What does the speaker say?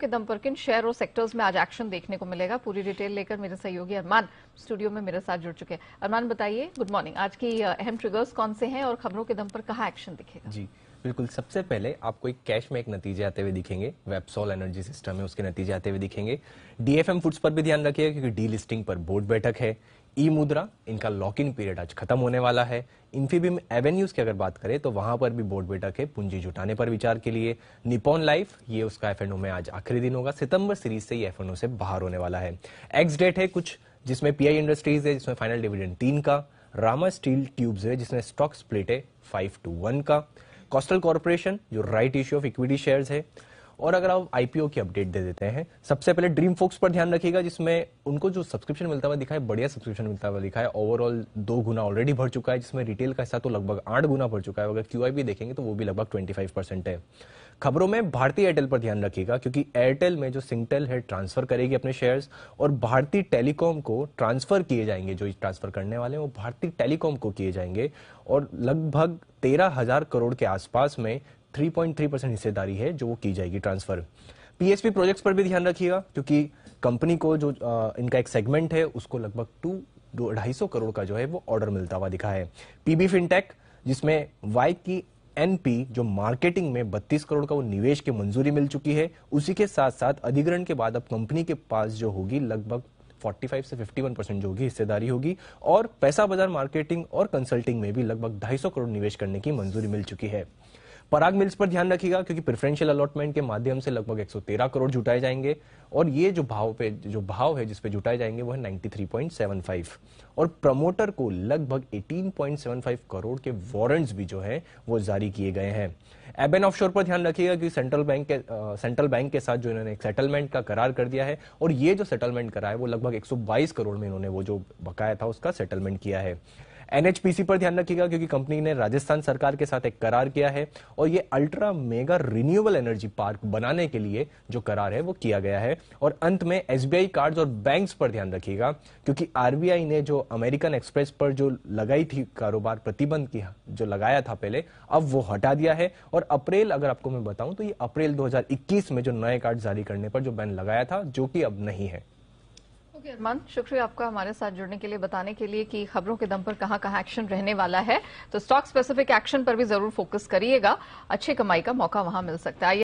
के दम पर किन शेयर और सेक्टर्स में आज एक्शन देखने को मिलेगा पूरी डिटेल लेकर मेरे सहयोगी अरमान स्टूडियो में मेरे साथ जुड़ चुके हैं अरमान बताइए गुड मॉर्निंग आज की अहम ट्रिगर्स कौन से हैं और खबरों के दम पर कहा एक्शन दिखेगा जी बिल्कुल सबसे पहले आपको एक कैश में एक नतीजे आते हुए दिखेंगे वेबसॉल एनर्जी सिस्टम है उसके नतीजे आते हुए दिखेंगे डीएफएम फूड्स पर भी ध्यान रखिएगा क्योंकि लिस्टिंग पर बोर्ड बैठक है ई मुद्रा इनका लॉक इन पीरियड आज खत्म होने वाला है इन्फीबीम एवेन्यूज की अगर बात करें तो वहां पर भी बोर्ड बेटा के पूंजी जुटाने पर विचार के लिए निपॉन लाइफ ये उसका एफ में आज आखिरी दिन होगा सितंबर सीरीज से ये एफ से बाहर होने वाला है एक्स डेट है कुछ जिसमें पीआई इंडस्ट्रीज है जिसमें फाइनल डिविडेंड तीन का रामा स्टील ट्यूब्स है जिसमें स्टॉक स्प्लिट है फाइव टू वन का कोस्टल कॉर्पोरेशन जो right issue of equity shares है और अगर आप आईपीओ की अपडेट दे देते हैं सबसे पहले ड्रीम फोक्स पर ध्यान रखिएगा जिसमें उनको जो सब्सक्रिप्शन मिलता हुआ दिखा है बढ़िया सब्सक्रिप्शन मिलता हुआ दिखा है ओवरऑल दो गुना ऑलरेडी भर चुका है जिसमें रिटेल का हिस्सा तो लगभग आठ गुना भर चुका है अगर क्यू देखेंगे तो वो भी लगभग ट्वेंटी है खबरों में भारतीय एयरटेल पर ध्यान रखिएगा क्योंकि एयरटेल में जो सिंगटेल है ट्रांसफर करेगी अपने शेयर्स और भारतीय टेलीकॉम को ट्रांसफर किए जाएंगे जो ट्रांसफर करने वाले हैं वो भारतीय टेलीकॉम को किए जाएंगे और लगभग तेरह हजार करोड़ के आसपास में 3.3 परसेंट हिस्सेदारी है जो वो की जाएगी ट्रांसफर पीएसपी प्रोजेक्ट्स पर भी ध्यान रखिएगा क्योंकि कंपनी को जो आ, इनका एक सेगमेंट है उसको लगभग टू दो ढाई सौ करोड़ का जो है वो ऑर्डर मिलता हुआ दिखा है पीबी फिनटेक जिसमें वाई की एनपी जो मार्केटिंग में 32 करोड़ का वो निवेश की मंजूरी मिल चुकी है उसी के साथ साथ अधिग्रहण के बाद अब कंपनी के पास जो होगी लगभग 45 से 51 परसेंट जो होगी हिस्सेदारी होगी और पैसा बाजार मार्केटिंग और कंसल्टिंग में भी लगभग ढाई करोड़ निवेश करने की मंजूरी मिल चुकी है पराग मिल्स पर ध्यान रखिएगा क्योंकि प्रेफरेंशियल अलॉटमेंट के माध्यम से लगभग 113 करोड़ जुटाए जाएंगे और ये जो भाव पे जो भाव है जिसपे जुटाए जाएंगे वो है 93.75 और प्रमोटर को लगभग 18.75 करोड़ के वारंट्स भी जो है वो जारी किए गए हैं एबेन ऑफ पर ध्यान रखिएगा कि सेंट्रल बैंक के सेंट्रल बैंक के साथ जो इन्होंने एक सेटलमेंट का करार कर दिया है और ये जो सेटलमेंट करा है वो लगभग 122 करोड़ में इन्होंने वो जो बकाया था उसका सेटलमेंट किया है एनएचपीसी पर ध्यान रखिएगा क्योंकि कंपनी ने राजस्थान सरकार के साथ एक करार किया है और ये ultra mega renewable energy park बनाने के लिए जो करार है वो किया गया है और अंत में एसबीआई कार्ड्स और बैंक्स पर ध्यान रखिएगा क्योंकि आरबीआई ने जो अमेरिकन एक्सप्रेस पर जो लगाई थी कारोबार प्रतिबंध की जो लगाया था पहले अब वो हटा दिया है और अप्रैल अगर आपको मैं बताऊं तो ये अप्रैल दो में जो नए कार्ड जारी करने पर जो बैन लगाया था जो कि अब नहीं है ओके अरमान शुक्रिया आपका हमारे साथ जुड़ने के लिए बताने के लिए कि खबरों के दम पर कहां कहां एक्शन रहने वाला है तो स्टॉक स्पेसिफिक एक्शन पर भी जरूर फोकस करिएगा अच्छी कमाई का मौका वहां मिल सकता है